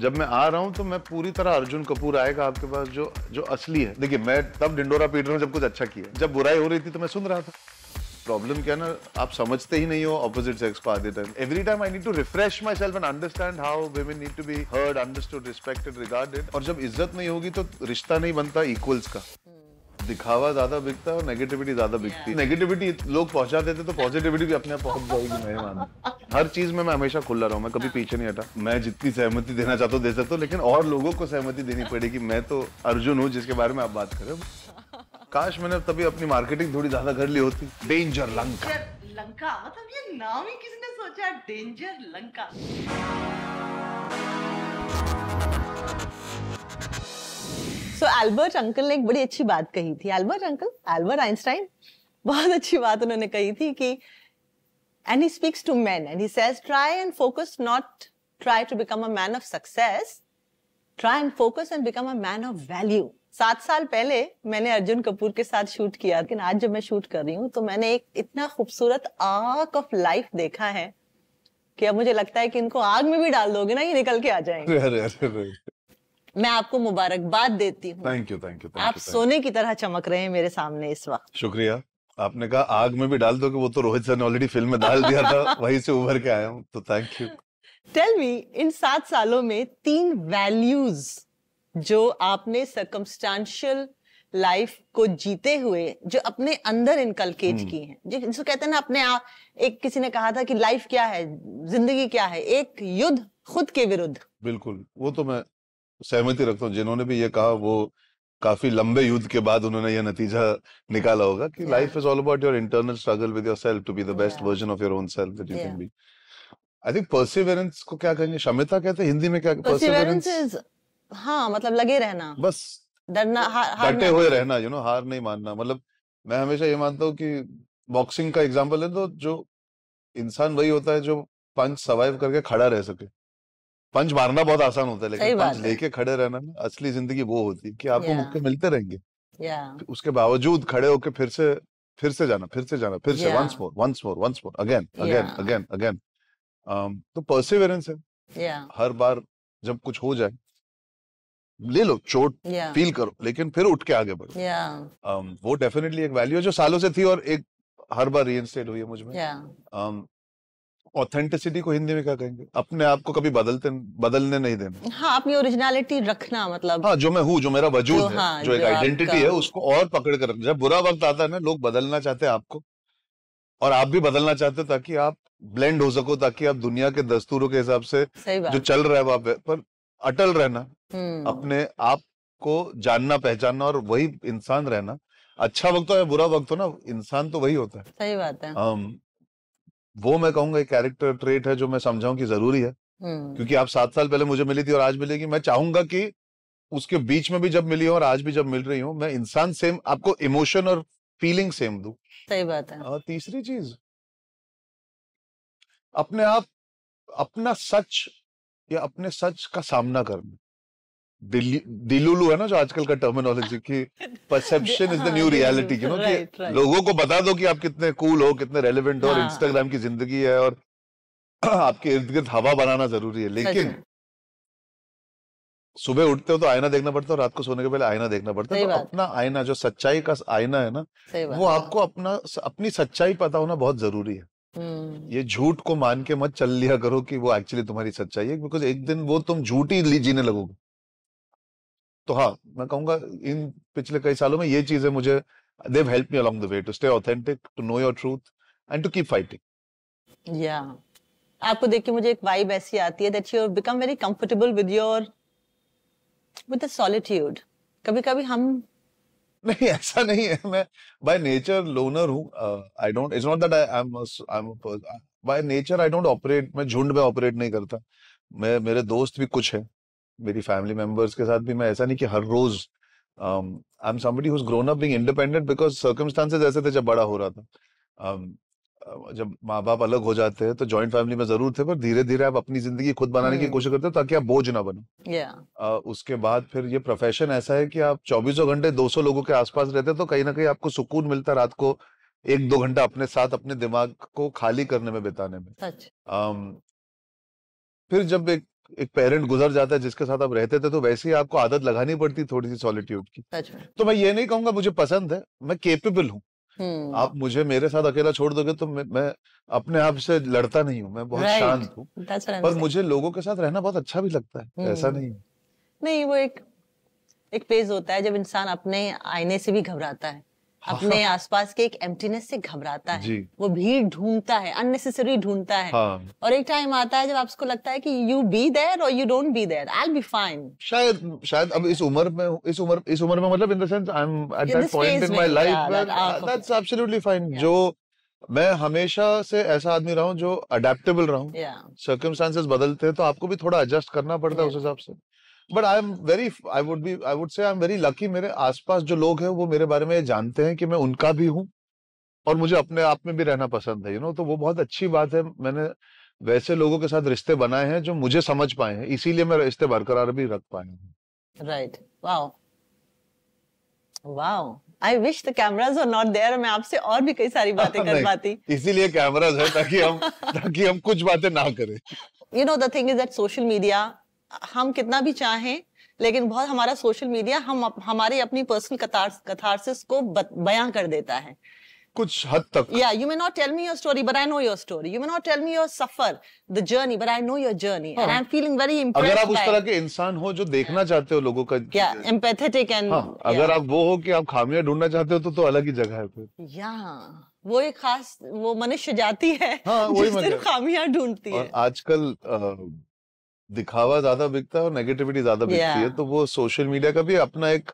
जब मैं आ रहा हूँ तो मैं पूरी तरह अर्जुन कपूर आएगा आपके पास जो जो असली है देखिए मैं तब डिंडोरा पीट रहा हूँ जब कुछ अच्छा किया जब बुराई हो रही थी तो मैं सुन रहा था प्रॉब्लम क्या ना आप समझते ही नहीं हो ऑपोजिट सेक्स को आधे time every time I need to refresh my self and understand how women need to be heard understood respected regarded और जब इज्जत नहीं होगी तो रिश्ता नहीं बनता इक्वल्स का दिखावा ज्यादा बिकता है और नेगेटिविटी ज्यादा बिकती है नेगेटिविटी लोग पहुंचा देते तो पॉजिटिविटी भी अपने आप पहुंच जाएगी मेरे मान हर चीज में मैं हमेशा खुला रहा हूँ मैं कभी हाँ। पीछे नहीं हटा मैं जितनी सहमति देना चाहता हूँ दे सकता हूँ लेकिन और लोगों को सहमति देनी पड़ेगी मैं तो अर्जुन हूँ जिसके बारे में आप बात करें काश मैंने तभी अपनी मार्केटिंग थोड़ी ज्यादा कर ली होती डेंजर लंका लंका मतलब ये नाम ही किसी ने सोचा Danger Lanka so Albert uncle ने एक बड़ी अच्छी बात कही थी एल्बर्ट अंकल एल्बर्ट आइंस्टाइन बहुत अच्छी बात उन्होंने कही थी कि and he speaks to man and he says try and focus not try to become a man of success try and focus and become a man of value सात साल पहले मैंने अर्जुन कपूर के साथ शूट किया लेकिन आज जब मैं शूट कर रही हूँ तो मैंने एक इतना खूबसूरत आर्क ऑफ लाइफ देखा है कि अब मुझे लगता है कि इनको आग में भी डाल दोगे ना ये निकल के आ जाएंगे अरे अरे अरे मैं आपको मुबारकबाद देती हूँ थैंक यू थैंक यू आप सोने की तरह चमक रहे हैं मेरे सामने इस वक्त शुक्रिया आपने कहा आग में भी डाल दो कि वो तो रोहित सर ने ऑलरेडी फिल्म में डाल दिया था वहीं से उभर के आया हूँ तो थैंक यू टेल मी इन सात सालों में तीन वैल्यूज जो आपने सरकमस्टांशियल लाइफ को जीते हुए जो अपने अंदर इनकलकेट हम्म। की हैं जिसको कहते हैं ना अपने आप एक किसी ने कहा था कि लाइफ क्या है जिंदगी क्या है एक युद्ध खुद के विरुद्ध बिल्कुल वो तो मैं सहमति रखता हूँ जिन्होंने भी ये कहा वो काफी लंबे युद्ध के बाद उन्होंने यह नतीजा निकाला होगा कि life is all about your internal struggle with your self to be the best version of your own self that you can be I think perseverance को क्या कहेंगे शमिता कहते हैं हिंदी में क्या परसिवरेंस इज हां मतलब लगे रहना बस डरना हार डटे हुए रहना यू नो हार नहीं मानना मतलब मैं हमेशा ये मानता हूँ कि बॉक्सिंग का एग्जाम्पल है तो जो इंसान वही होता है जो पंच सर्वाइव करके खड़ा रह सके पंच मारना बहुत आसान होता है लेकिन पंच लेके खड़े रहना ना असली जिंदगी वो होती है कि आपको मुक्के मिलते रहेंगे उसके बावजूद खड़े होके फिर से फिर से जाना फिर से जाना फिर से once more once more once more again again again again तो परसिवेरेंस है हर बार जब कुछ हो जाए ले लो चोट फील करो लेकिन फिर उठ के आगे बढ़ो वो डेफिनेटली एक वैल्यू है जो सालों से थी और एक हर बार रीइंस्टेट हुई है मुझ में ऑथेंटिसिटी को हिंदी में क्या कहेंगे अपने आप को कभी बदलते बदलने नहीं देना हाँ अपनी ओरिजिनलिटी रखना मतलब हाँ जो मैं हूँ जो मेरा वजूद जो, है हाँ, जो, एक आइडेंटिटी है उसको और पकड़ कर रखना जब बुरा वक्त आता है ना लोग बदलना चाहते हैं आपको और आप भी बदलना चाहते हो ताकि आप ब्लेंड हो सको ताकि आप दुनिया के दस्तूरों के हिसाब से जो चल रहा है वहां पर अटल रहना हम्म। अपने आप को जानना पहचानना और वही इंसान रहना अच्छा वक्त हो या बुरा वक्त हो ना इंसान तो वही होता है सही बात है वो मैं कहूंगा एक कैरेक्टर ट्रेट है जो मैं समझाऊं कि जरूरी है हम्म। क्योंकि आप सात साल पहले मुझे मिली थी और आज मिलेगी मैं चाहूंगा कि उसके बीच में भी जब मिली हूँ और आज भी जब मिल रही हूँ मैं इंसान सेम आपको इमोशन और फीलिंग सेम दू सही बात है और तीसरी चीज अपने आप अपना सच या अपने सच का सामना करना दिलुलू है ना जो आजकल का टर्मिनोलॉजी की perception is the new reality you know कि हाँ, लोगों को बता दो कि आप कितने कूल हो कितने रेलिवेंट हो और इंस्टाग्राम हाँ। की जिंदगी है और आपके इर्द गिर्द हवा बनाना जरूरी है लेकिन सुबह उठते हो तो आईना देखना पड़ता है रात को सोने के पहले आईना देखना पड़ता है तो अपना आईना जो सच्चाई का आईना है ना वो हाँ। आपको अपना अपनी सच्चाई पता होना बहुत जरूरी है हम्म। ये झूठ को मान के मत चल लिया करो कि वो एक्चुअली तुम्हारी सच्चाई है बिकॉज एक दिन वो तुम झूठी जीने लगोगे तो हाँ मैं कहूंगा इन पिछले कई सालों में ये चीजें मुझे they help me along the way to stay authentic to know your truth and to keep fighting या आपको देख के मुझे एक वाइब ऐसी आती है that you have become very comfortable with your with the solitude कभी कभी हम नहीं ऐसा नहीं है मैं बाय नेचर लोनर हूं I don't it's not that I am I am by nature I don't operate मैं झुंड में ऑपरेट नहीं करता मैं मेरे दोस्त भी कुछ है मेरी फैमिली मेंबर्स के साथ भी मैं ऐसा नहीं कि हर रोज I am somebody who's grown up being independent because circumstances ऐसे थे जब बड़ा हो रहा था um, uh, जब माँ बाप अलग हो जाते हैं तो जॉइंट फैमिली में जरूर थे पर धीरे धीरे आप अपनी जिंदगी खुद बनाने hmm. की हम्म। कोशिश करते हो ताकि आप बोझ ना बनो yeah. uh, उसके बाद फिर ये प्रोफेशन ऐसा है कि आप चौबीसों घंटे दो सौ लोगों के आसपास रहते हैं तो कहीं ना कहीं आपको सुकून मिलता रात को एक दो घंटा अपने साथ अपने दिमाग को खाली करने में बिताने में um, फिर जब एक एक पेरेंट गुजर जाता है जिसके साथ आप रहते थे तो वैसे ही आपको आदत लगानी पड़ती थोड़ी सी सॉलिट्यूड की तो मैं ये नहीं कहूंगा मुझे पसंद है मैं केपेबल हूँ हम्म। आप मुझे मेरे साथ अकेला छोड़ दोगे तो मैं, मैं अपने आप से लड़ता नहीं हूँ मैं बहुत right. शांत हूँ पर मुझे लोगों के साथ रहना बहुत अच्छा भी लगता है ऐसा हम्म। नहीं नहीं वो एक एक फेज होता है जब इंसान अपने आईने से भी घबराता है अपने हाँ। आसपास के एक एम्प्टीनेस से घबराता है वो भीड़ ढूंढता है अननेसेसरी ढूंढता है हाँ। और एक टाइम आता है जब आपको लगता है कि यू बी देयर और you don't be there I will be fine शायद शायद अब इस उम्र में इस उम्र इस उम्र में मतलब in the sense I am at that point in my life that's absolutely fine जो मैं हमेशा से ऐसा आदमी रहा हूँ जो अडेप्टेबल रहा हूँ सर्कमस्टांसेस बदलते हैं तो आपको भी थोड़ा एडजस्ट करना पड़ता है उस हिसाब से but I am very I would be I would say I am very lucky मेरे आसपास जो लोग हैं वो मेरे बारे में ये जानते हैं कि मैं उनका भी हूँ और मुझे अपने आप में भी रहना पसंद है यू you नो know? तो वो बहुत अच्छी बात है मैंने वैसे लोगों के साथ रिश्ते बनाए हैं जो मुझे समझ पाए हैं इसीलिए मैं रिश्ते बरकरार भी रख पाया हूँ right wow wow I wish the cameras are not there मैं आपसे और भी कई सारी बातें कर पाती इसीलिए कैमराज है ताकि हम ताकि हम कुछ बातें ना करें you know the thing is that social media हम कितना भी चाहें लेकिन बहुत हमारा सोशल मीडिया हम हमारी अपनी पर्सनल कथार, कथारसिस को बयां कर देता है कुछ हद तक या you may not tell me your story but I know your story you may not tell me your सफर the journey but I know your journey and I am feeling very अगर आप उस तरह के इंसान हो जो देखना चाहते हो लोगों का क्या एम्पैथेटिक एंड हाँ, अगर आप वो हो कि आप खामियां ढूंढना चाहते हो तो तो अलग ही जगह है फिर या वो एक खास वो मनुष्य जाती है हाँ, जिस दिन खामियां ढूंढती है आजकल दिखावा ज्यादा बिकता है और नेगेटिविटी ज्यादा बिकती yeah. है तो वो सोशल मीडिया का भी अपना एक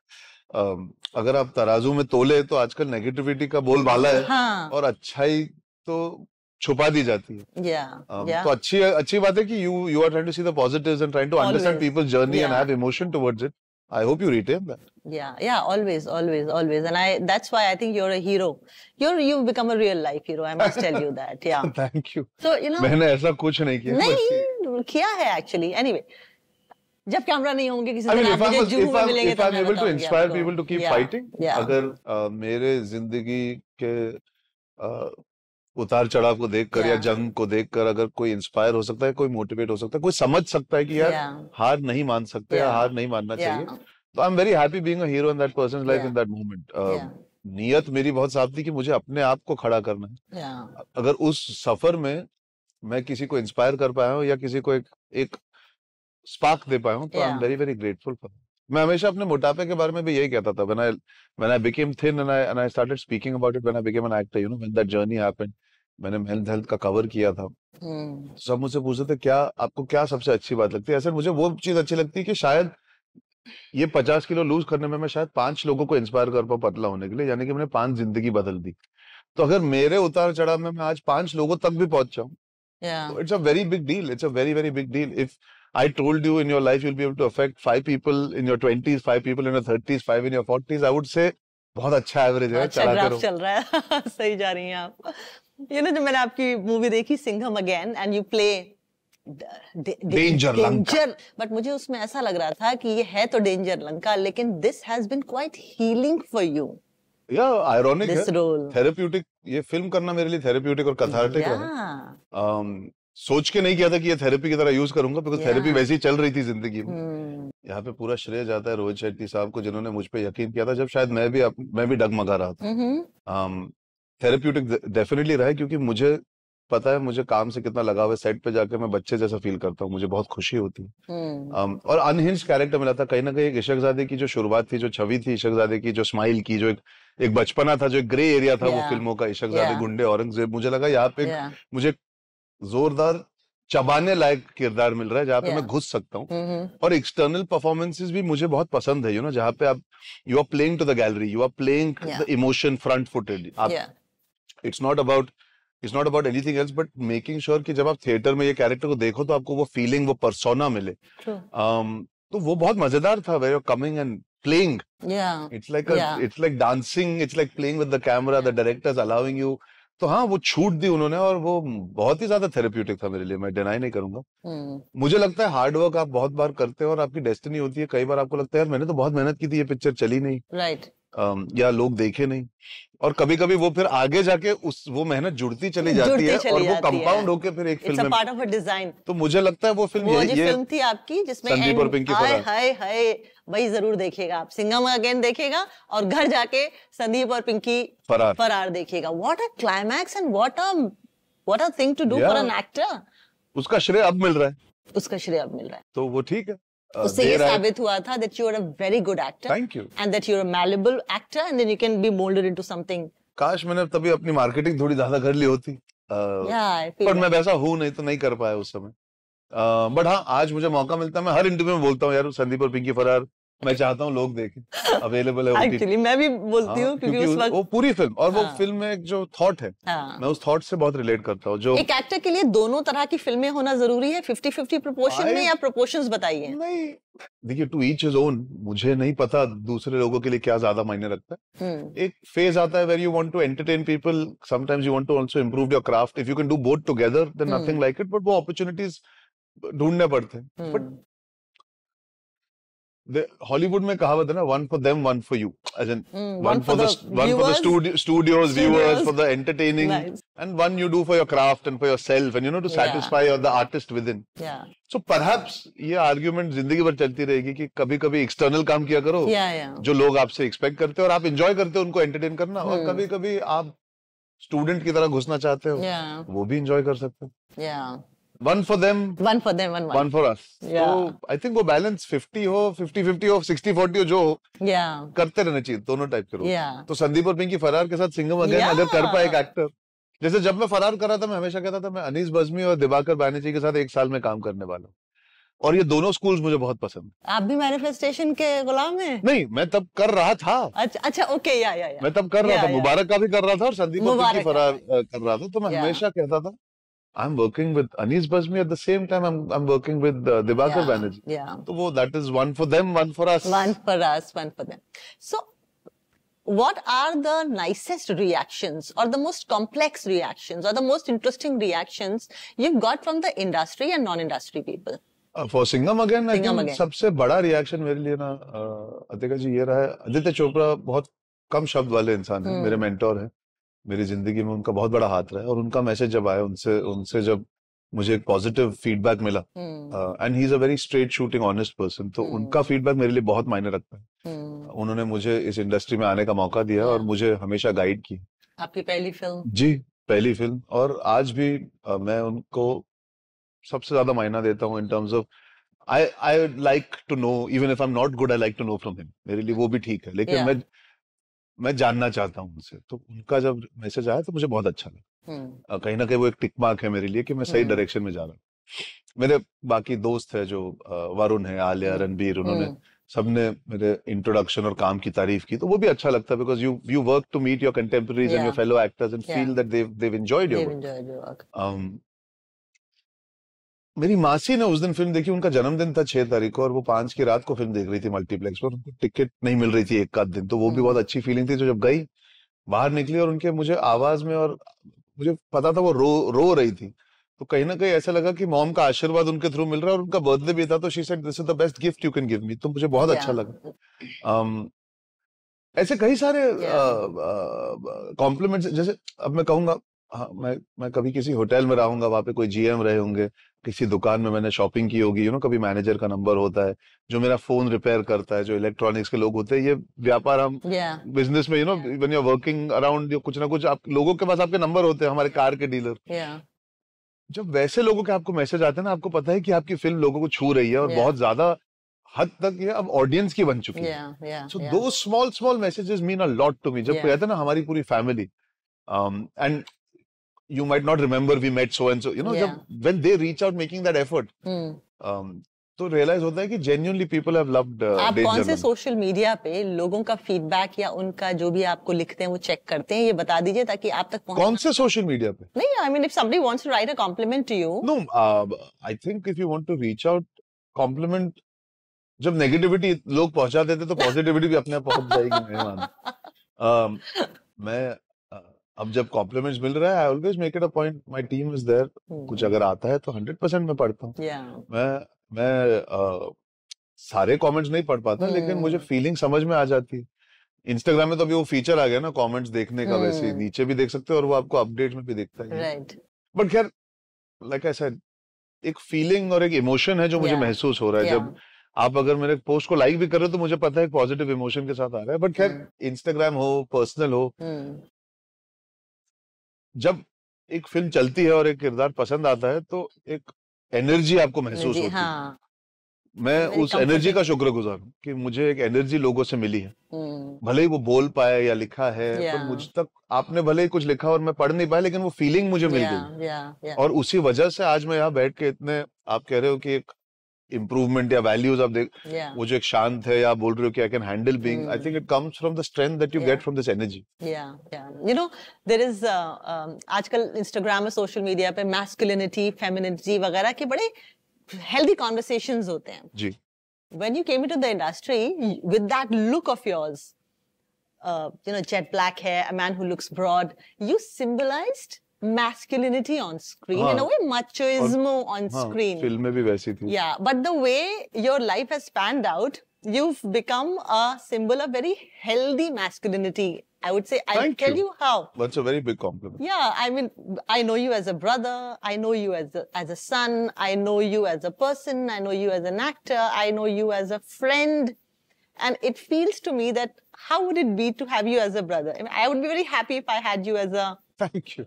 अगर आप तराजू में तोले तो आजकल नेगेटिविटी का बोलबाला है हाँ. और अच्छाई तो छुपा दी जाती है yeah, um, yeah. तो अच्छी अच्छी बात है कि you you are trying to see the positives and trying to understand people's journey and have emotion towards it I hope you retain that. Yeah, yeah, always, always, always. And I that's why I think you're a hero. You're you've become a real life hero. I must tell you that. Yeah. Thank you. So you know मैंने ऐसा कुछ नहीं किया नहीं किया है actually. Anyway. जब camera नहीं होंगे किसी दिन आप मुझे जूहू में मिलेंगे तो मैं able to inspire people to keep fighting अगर uh, मेरे जिंदगी के uh, उतार चढ़ाव को देखकर yeah. या जंग को देखकर अगर कोई इंस्पायर हो सकता है कोई मोटिवेट हो सकता है कोई समझ सकता है कि यार yeah. हार नहीं मान सकते yeah. या हार नहीं मानना चाहिए तो I am very happy being a hero in that person life in that moment नियत मेरी बहुत साफ थी कि मुझे अपने आप को खड़ा करना है अगर उस सफर में मैं किसी को इंस्पायर कर पाया हूँ या किसी को एक एक स्पार्क दे पाया हूँ तो I am very very grateful for मैं हमेशा अपने मोटापे के बारे में भी यही कहता था when I when I became thin and I and I started speaking about it when I became an actor you know when that journey happened मैंने हेल्थ हेल्थ का कवर किया था hmm. सब मुझसे पूछते थे क्या आपको क्या सबसे अच्छी बात लगती है ऐसे मुझे वो चीज अच्छी लगती है कि शायद ये पचास किलो लूज करने में मैं शायद पांच लोगों को इंस्पायर कर पाऊँ पतला होने के लिए यानी कि मैंने पांच जिंदगी बदल दी तो अगर मेरे उतार चढ़ाव में मैं आज पांच लोगों तक भी पहुंच जाऊँ it's a very big deal it's a very very big deal if I told you in your life you'll be able to affect five people in your 20s, five people in your 30s, five in your 40s. I would say बहुत अच्छा average है अच्छा graph चल रहा है सही जा रही हैं आप ये ना जब मैंने आपकी मूवी देखी Singham again and you play Danger Danger but मुझे उसमें ऐसा लग रहा था कि ये है तो डेंजर लंका लेकिन this has been quite healing for you या आयरोनिक है थेरेप्यूटिक ये फिल्म करना मेरे लिए थेरेप्यूटिक और कैथार्टिक yeah. है um, सोच के नहीं किया था कि ये थेरेपी की तरह यूज करूंगा बिकॉज थेरेपी वैसे ही चल रही थी जिंदगी में hmm. यहाँ पे पूरा श्रेय जाता है रोहित शेट्टी साहब को जिन्होंने मुझ पर यकीन किया था जब शायद मैं भी अप, मैं भी डगमगा रहा था mm थेरेप्यूटिक डेफिनेटली रहा है क्योंकि मुझे पता है मुझे काम से कितना लगा हुआ सेट पे जाके मैं बच्चे जैसा फील करता हूँ मुझे बहुत खुशी होती है hmm. Um, और अनहिंज कैरेक्टर मिला था कहीं ना कहीं इशकजादे की जो शुरुआत थी जो छवि थी इशकजादे की जो स्माइल की जो एक एक बचपना था जो एक ग्रे एरिया था yeah. वो फिल्मों का इशकजादे yeah. गुंडे औरंगजेब मुझे लगा यहाँ पे yeah. मुझे जोरदार चबाने लायक किरदार मिल रहा है जहाँ पे yeah. मैं घुस सकता हूँ mm-hmm. और एक्सटर्नल परफॉर्मेंसेज भी मुझे बहुत पसंद है यू नो जहाँ पे आप you are playing to the gallery you are playing the emotion front footed it's not about it's not about anything else but making sure कि जब आप थिएटर में ये कैरेक्टर को देखो तो आपको वो फीलिंग वो परसोना मिले um, तो वो बहुत मजेदार था we were coming and playing yeah it's like a yeah. it's like dancing it's like playing with the camera the director's allowing you तो हाँ वो छूट दी उन्होंने और वो बहुत ही ज्यादा थेरेप्यूटिक था मेरे लिए मैं डिनाई नहीं करूंगा हम्म। मुझे लगता है हार्ड वर्क आप बहुत बार करते हो और आपकी डेस्टिनी होती है कई बार आपको लगता है यार मैंने तो बहुत मेहनत की थी ये पिक्चर चली नहीं राइट right. या लोग देखे नहीं और कभी कभी वो फिर आगे जाके उस वो मेहनत जुड़ती चली जाती है और वो कंपाउंड होके फिर एक फिल्म पार्ट ऑफ डिजाइन तो मुझे लगता है वो फिल्म वो ये, ये फिल्म थी आपकी जिसमें संदीप और पिंकी हाय हाय हाय जरूर देखेगा आप सिंगम अगेन देखेगा और घर जाके संदीप और पिंकी फरार फरार देखेगा what a climax and what a what a thing to do for an actor उसका श्रेय अब मिल रहा है उसका श्रेय अब मिल रहा है तो वो ठीक है Uh, उससे ये साबित हुआ था that you are a very good actor thank you and that you are a malleable actor and then you can be moulded into something काश मैंने तभी अपनी मार्केटिंग थोड़ी ज्यादा कर ली होती uh, yeah, पर मैं वैसा हूं नहीं तो नहीं कर पाया उस समय बट uh, हाँ आज मुझे मौका मिलता है मैं हर इंटरव्यू में बोलता हूँ यार संदीप और पिंकी फरार मैं चाहता हूँ लोग देखें अवेलेबल है एक्चुअली मैं भी बोलती हाँ, हूँ क्योंकि, क्योंकि उस वक्त वो पूरी फिल्म और हाँ, वो फिल्म में जो थॉट है हाँ, मैं उस थॉट से बहुत रिलेट करता हूँ जो एक एक्टर के लिए दोनों तरह की फिल्में होना जरूरी है फिफ्टी फिफ्टी प्रोपोर्शन में या प्रोपोर्शन बताइए नहीं देखिए टू ईच इज ओन मुझे नहीं पता दूसरे लोगों के लिए क्या ज्यादा मायने रखता है hmm. एक फेज आता है where you want to entertain people sometimes you want to also improve your craft if you can do both together then nothing like it but वो अपॉर्चुनिटीज ढूंढने पड़ते हैं बट हॉलीवुड में कहावत है ना one for them one for you as an one for the one for the studios viewers for the entertaining and one you do for your craft and for your self and you know to satisfy the artist within so perhaps ये argument जिंदगी भर चलती रहेगी कि कभी कभी external काम किया करो yeah, yeah. जो लोग आपसे एक्सपेक्ट करते हो और आप इंजॉय करते हो उनको एंटरटेन करना और hmm. कभी कभी आप स्टूडेंट की तरह घुसना चाहते हो वो भी इंजॉय कर सकते हो one for them one for them one one for us तो आई थिंक वो बैलेंस 50 हो 50 50 हो 60 40 हो जो हो या करते रहना चाहिए दोनों टाइप के लोग तो संदीप और पिंकी फरार के साथ सिंगम अगेन अगर कर पाए एक एक्टर जैसे जब मैं फरार कर रहा था मैं हमेशा कहता था मैं अनीस बजमी और दिवाकर बैनर्जी के साथ एक साल में काम करने वाला हूँ और ये दोनों स्कूल्स मुझे बहुत पसंद आप भी मैनिफेस्टेशन के गुलाम हैं नहीं मैं तब कर रहा था अच्छा अच्छा ओके या या, या। मैं तब कर या, रहा था मुबारक का भी कर रहा था और संदीप फरार कर रहा था तो मैं हमेशा कहता था I'm working with Anis Basmi at the same time. I'm I'm working with uh, Divakar yeah, Banerjee. Yeah. So that is one for them, one for us. One for us, one for them. So, what are the nicest reactions, or the most complex reactions, or the most interesting reactions you have got from the industry and non-industry people? Uh, for Singham again, Singham I think again. सबसे बड़ा reaction मेरे लिए ना Atika uh, जी ये रहा है आदित्य चोपड़ा बहुत कम शब्द वाले इंसान है hmm. मेरे मेंटोर हैं मेरी जिंदगी में उनका बहुत बड़ा हाथ रहा है और उनका मैसेज जब आया उनसे उनसे जब मुझे एक पॉजिटिव फीडबैक मिला and he is a very straight shooting honest person तो हम्म। उनका फीडबैक मेरे लिए बहुत मायने रखता है हम्म। उन्होंने मुझे इस इंडस्ट्री में आने का मौका दिया और हाँ। मुझे हमेशा गाइड किया आपकी पहली फिल्म जी पहली फिल्म और आज भी uh, मैं उनको सबसे ज्यादा मायना देता हूँ in terms of I I like to know even if I am not good I like to know from him मेरे लिए वो भी ठीक है लेकिन मैं मैं जानना चाहता हूँ उनसे तो उनका जब मैसेज आया तो मुझे बहुत अच्छा लगा कहीं ना कहीं वो एक टिक मार्क है मेरे लिए कि मैं सही डायरेक्शन में जा रहा हूँ मेरे बाकी दोस्त है जो वरुण है आलिया रणबीर उन्होंने सबने मेरे इंट्रोडक्शन और काम की तारीफ की तो वो भी अच्छा लगता है because you you work to meet your contemporaries and your fellow actors and feel that they they enjoyed your मेरी मासी ने उस दिन फिल्म देखी उनका जन्मदिन था छह तारीख को और वो पांच की रात को फिल्म देख रही थी मल्टीप्लेक्स पर उनको टिकट नहीं मिल रही थी एक आध दिन तो वो भी हम्म। बहुत अच्छी फीलिंग थी तो जब गई बाहर निकली और उनके मुझे आवाज में और मुझे पता था वो रो रो रही थी तो कहीं ना कहीं ऐसा लगा कि मॉम का आशीर्वाद उनके थ्रू मिल रहा है और उनका बर्थडे भी था तो she said this is the best gift you can give me तो मुझे बहुत अच्छा yeah. अच्छा लगा um, ऐसे कई सारे कॉम्प्लीमेंट्स yeah. uh, uh, जैसे अब मैं कहूंगा हाँ, मैं मैं कभी किसी होटल में रहूंगा वहां पे कोई जीएम रहे होंगे किसी दुकान में मैंने शॉपिंग की होगी यू नो कभी मैनेजर का नंबर होता है जो मेरा फोन रिपेयर करता है जो इलेक्ट्रॉनिक्स के लोग होते हैं ये व्यापार हम बिजनेस में you know when you're working around कुछ ना कुछ आप लोगों के पास आपके नंबर होते हैं हमारे कार के डीलर जब वैसे लोगों के आपको मैसेज आते हैं ना आपको पता है कि आपकी फिल्म लोगों को छू रही है और बहुत ज्यादा हद तक ये अब ऑडियंस की बन चुकी है सो दो small small messages mean a lot to me जब कहते हैं ना हमारी पूरी family and um, you might not remember we met so and so you know yeah. जब when they reach out making that effort hmm. um, तो realise होता है कि जेन्यूनली पीपल हैव लव्ड आप कौन से सोशल मीडिया पे लोगों का फीडबैक या उनका जो भी आपको लिखते हैं वो चेक करते हैं ये बता दीजिए ताकि आप तक कौन से सोशल मीडिया पे नहीं I mean if somebody wants to write a compliment to you know I think if you want to reach out compliment जब नेगेटिविटी लोग पहुंचा देते तो पॉजिटिविटी भी अपने आप पहुंच जाएगी मेरे मैं अब जब कॉम्प्लीमेंट्स मिल रहा है I always make it a point my team is there कुछ अगर आता है तो 100% मैं पढ़ता हूं yeah. मैं मैं आ, सारे कमेंट्स नहीं पढ़ पाता hmm. लेकिन मुझे फीलिंग हम्म। समझ में आ जाती है इंस्टाग्राम में तो अभी वो फीचर आ गया ना कमेंट्स देखने का hmm. वैसे हम्म। नीचे भी देख सकते हो और वो आपको अपडेट में भी दिखता है राइट बट खैर लाइक आई सेड एक फीलिंग और एक इमोशन है जो मुझे yeah. महसूस हो रहा है yeah. जब आप अगर मेरे पोस्ट को लाइक भी कर रहे हो तो मुझे पता है पॉजिटिव इमोशन के साथ आ रहा है बट खैर इंस्टाग्राम हम्म। हो पर्सनल हो जब एक फिल्म चलती है और एक किरदार पसंद आता है तो एक एनर्जी आपको महसूस होती है हाँ। मैं उस एनर्जी का शुक्रगुजार हूँ कि मुझे एक एनर्जी लोगों से मिली है हम्म। भले ही वो बोल पाए या लिखा है पर मुझ तक आपने भले ही कुछ लिखा और मैं पढ़ नहीं पाया लेकिन वो फीलिंग मुझे मिल गई और उसी वजह से आज मैं यहाँ बैठ के इतने आप कह रहे हो कि एक इम्प्रूवमेंट या वैल्यूज आप देख वो जो एक शांत है या बोल रहे हो कि I can handle being I think it comes from the strength that you get from this energy या यू नो देयर इज आजकल इंस्टाग्राम और सोशल मीडिया पे मैस्कुलिनिटी फेमिनिटी वगैरह के बड़े हेल्दी कॉन्वर्सेशंस होते हैं जी when you came into the industry with that look of yours you know jet black black a man who looks broad you you masculinity on screen, हाँ, in a way machismo on हाँ, screen. Film में भी वैसी थी. Yeah, but the way your life has panned out, you've become a symbol of very healthy masculinity. I would say I'll tell you. you. how. That's a very big compliment. Yeah, I mean, I know you as a brother. I know you as a, as a son. I know you as a person. I know you as an actor. I know you as a friend. And it feels to me that how would it be to have you as a brother? I, mean, I would be very happy if I had you as a Thank you.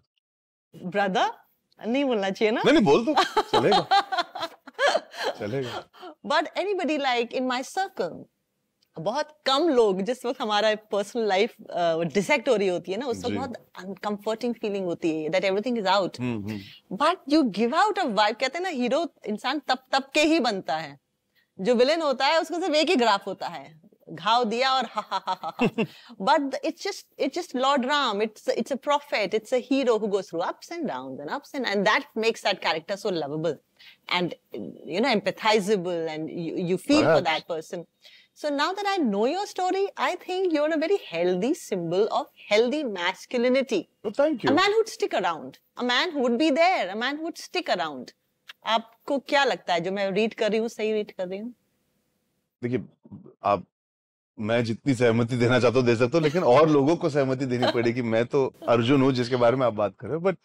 Brother नहीं बोलना चाहिए ना नहीं बोल दो चलेगा चलेगा but anybody like in my circle बहुत कम लोग जिस वक्त हमारा पर्सनल लाइफ डिसेक्ट हो रही होती है ना उस वक्त बहुत अनकंफर्टिंग फीलिंग होती है that everything is out but you give out a vibe कहते हैं ना हीरो इंसान तब तब के ही बनता है जो विलेन होता है उसका सिर्फ एक ही ग्राफ होता है घाव दिया और ha ha ha ha. but it's just it's just Lord Ram. It's it's a prophet. It's a hero who goes through ups and downs and ups and and that makes that character so lovable, and you know empathizable, and you, you feel for that person. So now that I know your story, I think you're a very healthy symbol of healthy masculinity. Well, thank you. A man who'd stick around. A man who would be there. A man who would stick around. आपको क्या लगता है जो मैं read कर रही हूँ सही रीड कर रही हूँ देखिए आप मैं जितनी सहमति देना चाहता हूँ दे सकता हूँ लेकिन और लोगों को सहमति देनी पड़ेगी मैं तो अर्जुन हूँ जिसके बारे में आप बात कर रहे हो but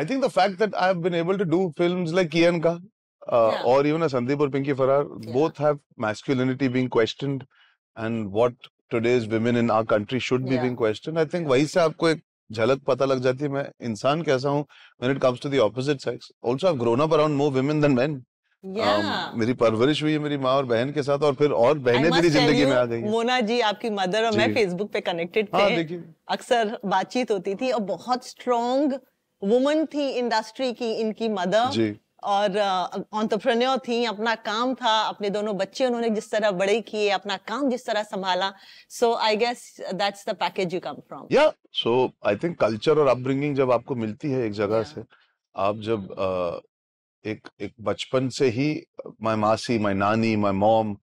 I think the fact that I have been able to do films like Ki and Ka और even Sandeep Aur Pinky Faraar both have masculinity being questioned and what today's women in our country should be being question I think वही से आपको एक झलक पता लग जाती है मैं इंसान कैसा हूँ when it comes to the opposite sex also I have grown up around more women than men Yeah. Um, मेरी परवरिश हुई है मेरी माँ और बहन के साथ और फिर और बहनें मेरी जिंदगी में आ गई मोना जी आपकी मदर और मैं फेसबुक पे कनेक्टेड हाँ, थे हाँ, अक्सर बातचीत होती थी और बहुत स्ट्रॉन्ग वुमन थी इंडस्ट्री की इनकी मदर जी. और uh, थी अपना काम था अपने दोनों बच्चे उन्होंने जिस तरह बड़े किए अपना काम जिस तरह संभाला so I guess that's the package you come from या सो आई थिंक कल्चर और अपब्रिंगिंग जब आपको मिलती है एक जगह yeah. से आप जब uh, एक एक बचपन से ही माय मासी माय नानी my mom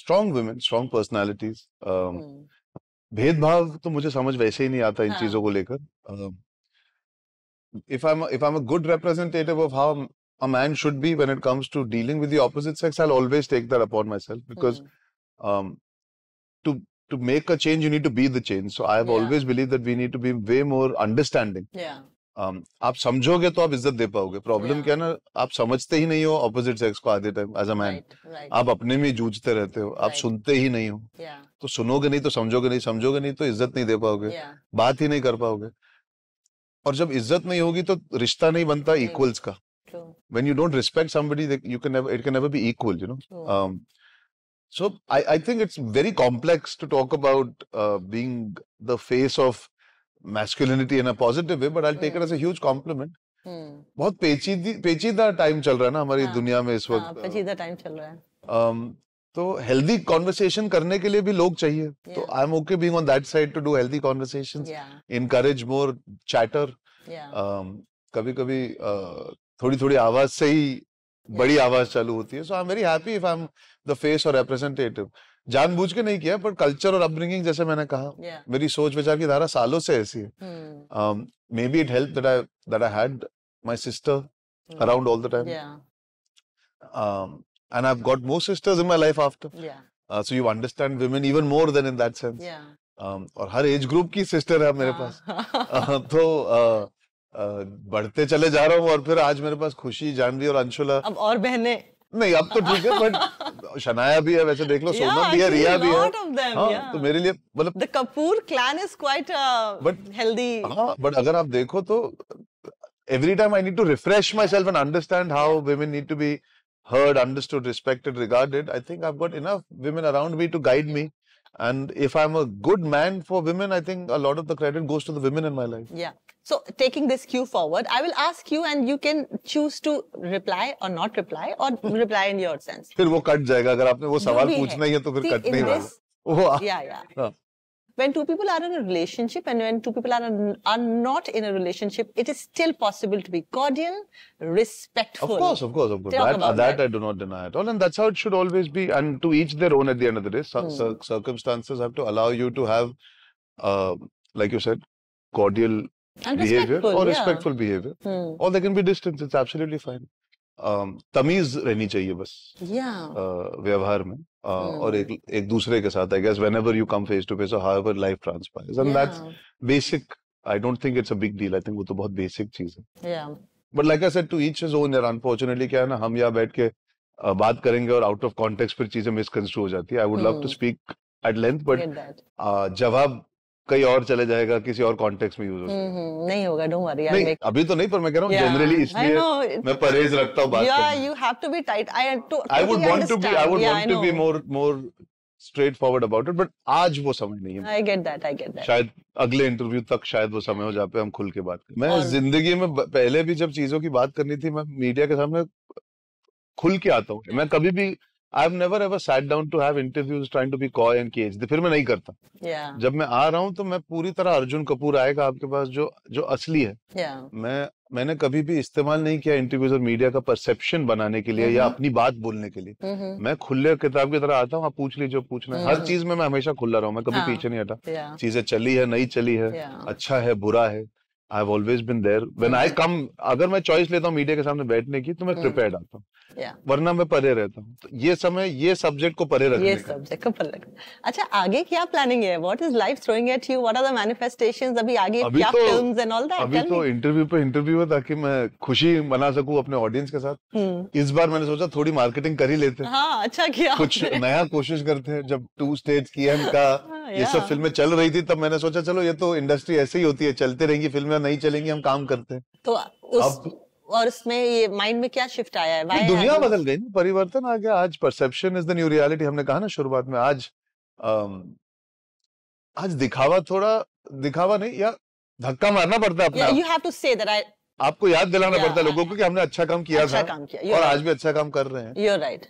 strong women strong personalities भेदभाव तो मुझे समझ वैसे ही नहीं आता इन हाँ. चीजों को लेकर if I am if I am a good representative of how a man should be when it comes to dealing with the opposite sex i'll always take that upon myself because mm. um, to to make a change you need to be the change so i have yeah. always believed that we need to be way more understanding yeah. um, आप समझोगे तो आप इज्जत दे पाओगे problem yeah. क्या ना आप समझते ही नहीं हो ऑपोजिट सेक्स को आधे टाइम एज अ मैन आप अपने में जूझते रहते हो right. आप सुनते ही नहीं हो yeah. तो सुनोगे नहीं तो समझोगे नहीं समझोगे नहीं तो इज्जत नहीं दे पाओगे yeah. बात ही नहीं कर पाओगे और जब इज्जत नहीं होगी तो रिश्ता नहीं बनता इक्वल्स का when you don't respect somebody you can it can be equal you know so I I think it's very complex to talk about being the face of masculinity in a positive way but I take it as a huge compliment बहुत पेचीदी पेचीदा time चल रहा है ना हमारी हाँ, दुनिया में इस हाँ, वक्त हाँ, पेचीदा टाइम चल रहा है um, तो हेल्दी कॉन्वर्सेशन करने के लिए भी लोग चाहिए तो I am okay being on that side to do healthy conversations encourage more chatter कभी-कभी थोड़ी-थोड़ी आवाज से ही बड़ी आवाज चालू होती है so I am very happy if I am the face और रिप्रेजेंटेटिव जानबूझ के नहीं किया पर कल्चर और अपब्रिंगिंग जैसे मैंने कहा yeah. मेरी सोच विचार की धारा सालों से ऐसी है maybe it help that I that I had my sister around all the time and I have got more sisters in my life after so you understand women even more than in that sense और हर age group की sister है मेरे हाँ। पास uh, तो uh, uh, बढ़ते चले जा रहा हूँ और फिर आज मेरे पास खुशी जानवी और अंशुला अब और बहनें नहीं अब तो ठीक है बट शनाया भी है वैसे देख लो सोनम भी है रिया भी है हाँ, तो मेरे लिए मतलब the Kapoor clan is quite but healthy हाँ बट अगर आप देखो तो every time I need to refresh my self and understand how women need to be heard understood respected regarded i think i've got enough women around me to guide me And if I'm a good man for women, I think a lot of the credit goes to the women in my life. Yeah. So taking this cue forward, I will ask you and you can choose to reply or not reply or hmm. reply in your sense. फिर वो cut जाएगा अगर आपने वो सवाल पूछना ही है तो फिर कट नहीं Yeah, yeah when two people are in a relationship and when two people are, are not in a relationship, it is still possible to be cordial, respectful. Of course, of course, of course. That, that, that, I do not deny at all. And that's how it should always be. And to each their own at the end of the day. Hmm. Cir circumstances have to allow you to have, uh, like you said, cordial and behavior or yeah. respectful behavior. Hmm. Or there can be distance. It's absolutely fine. तमीज रहनी चाहिए बस व्यवहार में और hmm. एक एक दूसरे के साथ I guess whenever you come face to face how life transpires and that's basic I don't think it's a big deal I think वो तो बहुत बेसिक चीज है but like I said to each is own unfortunately क्या है ना हम यहाँ बैठ के बात करेंगे और आउट ऑफ कॉन्टेक्स्ट पर चीजें मिसकंस्ट्रू हो जाती है I would love to speak at length but जवाब कहीं और चले जाएगा किसी और कॉन्टेक्स्ट में यूज हो हम्म, हम्म, नहीं होगा डोंट वरी आई मेक अभी तो नहीं पर मैं कह रहा हूं जनरली इसलिए मैं परहेज रखता हूं बात या you have to be tight I to I would want to be I would want to be more more straightforward about it but आज वो समय नहीं है I get that I get that शायद अगले इंटरव्यू तक शायद वो समय हो जा पे हम खुल के बात करें मैं जिंदगी में पहले भी जब चीजों की बात करनी थी मैं मीडिया के सामने खुल के आता हूँ मैं कभी भी I have never ever sat down to have interviews trying to be coy and cagey फिर मैं नहीं करता yeah. जब मैं आ रहा हूँ तो मैं पूरी तरह अर्जुन कपूर आएगा आपके पास जो जो असली है yeah. मैं मैंने कभी भी इस्तेमाल नहीं किया इंटरव्यूज और मीडिया का परसेप्शन बनाने के लिए या mm-hmm. अपनी बात बोलने के लिए mm-hmm. मैं खुले किताब की तरह आता हूँ आप पूछ लीजिए पूछना हर mm-hmm. चीज में मैं हमेशा खुला रहा हूँ मैं कभी हाँ। पीछे नहीं हटा चीजें चली है नहीं चली है अच्छा है बुरा है I have always been there when I come अगर मैं चॉइस लेता हूँ मीडिया के सामने बैठने की तो मैं प्रिपेयर्ड hmm. आता हूँ वरना मैं परे रहता हूँ तो ये समय ये सब्जेक्ट को परे रखने ये सब्जेक्ट को परे रखना अच्छा आगे क्या प्लानिंग है what is life throwing at you what are the manifestations अभी आगे अभी क्या फिल्म्स एंड ऑल दैट अभी तो इंटरव्यू पे इंटरव्यू है ताकि मैं खुशी मना सकूं अपने ऑडियंस के साथ hmm. इस बार मैंने सोचा थोड़ी मार्केटिंग कर ही लेते हैं हां अच्छा किया कुछ नया कोशिश करते हैं जब टू स्टेज की कीएम का हाँ, ये सब फिल्में चल रही थी तब मैंने सोचा चलो ये तो इंडस्ट्री ऐसे ही होती है चलते रहेंगी फिल्में नहीं चलेंगे हम काम करते हैं तो उस... अब और उसमें ये माइंड में क्या शिफ्ट आया है Why दुनिया बदल गई ना परिवर्तन आ गया आज perception is the new reality हमने कहा ना शुरुआत में आज आज दिखावा थोड़ा दिखावा नहीं या धक्का मारना पड़ता है अपना you have to say that I आपको याद दिलाना yeah, पड़ता है लोगों को कि हमने अच्छा काम किया अच्छा था काम किया। और right. आज भी अच्छा काम कर रहे हैं राइट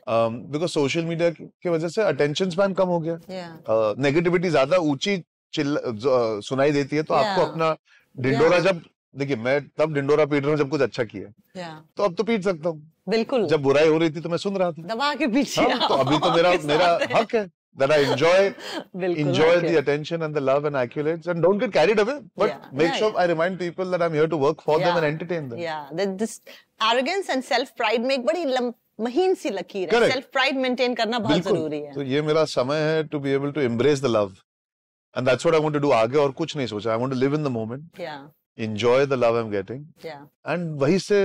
बिकॉज सोशल मीडिया के वजह से अटेंशन स्पैन कम हो गया नेगेटिविटी yeah. uh, ज्यादा ऊंची चिल्ला सुनाई देती है तो yeah. आपको अपना डिंडोरा जब देखिए मैं तब डिंडोरा पीट रहा हूँ जब कुछ अच्छा किया तो अब तो पीट सकता हूँ बिल्कुल जब बुराई हो रही थी तो मैं सुन रहा था दबा के पीछे हाँ, तो अभी तो मेरा मेरा हक है that I enjoy enjoy the attention and the love and accolades and don't get carried away but yeah. make yeah, sure yeah. I remind people that I'm here to work for yeah. them and entertain them yeah that this arrogance and self pride में एक बड़ी महीन सी लकीर है self pride maintain करना बहुत जरूरी है तो ये मेरा समय है to be able to embrace the love and that's what I want to do. आगे और कुछ नहीं सोचा. I want to live in the moment. Yeah. Enjoy the love I'm getting. Yeah. And वहीं से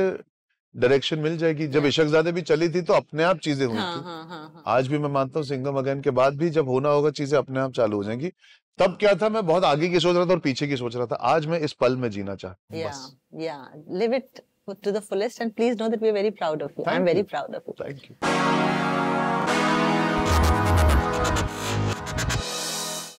डायरेक्शन मिल जाएगी जब इशक ज्यादा भी चली थी तो अपने आप चीजें हुई हाँ, थी हाँ, हाँ, आज भी मैं मानता हूँ सिंगम अगेन के बाद भी जब होना होगा चीजें अपने आप चालू हो जाएंगी तब क्या था मैं बहुत आगे की सोच रहा था और पीछे की सोच रहा था आज मैं इस पल में जीना चाहता हूँ live it to the please know that we very proud of you I am very proud of you thank you